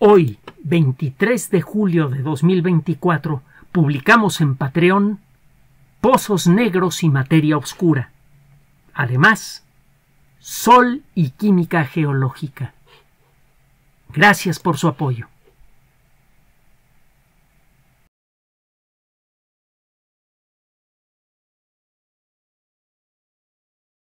Hoy, 23 de julio de 2024, publicamos en Patreon Pozos Negros y Materia Oscura. Además, Sol y Química Geológica. Gracias por su apoyo.